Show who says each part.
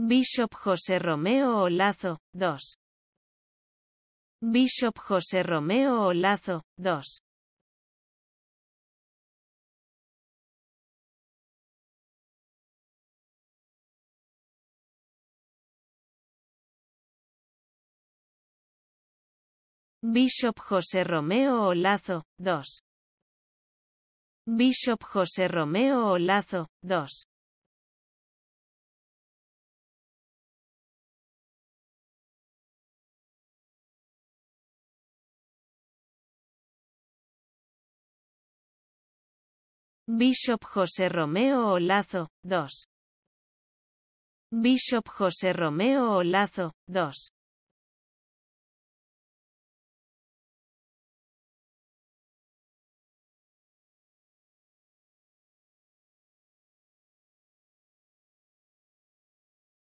Speaker 1: Bishop José Romeo Olazo, dos. Bishop José Romeo Olazo, dos. Bishop José Romeo Olazo, dos. Bishop José Romeo Olazo, dos. Bishop José Romeo Olazo, 2. Bishop José Romeo Olazo, 2.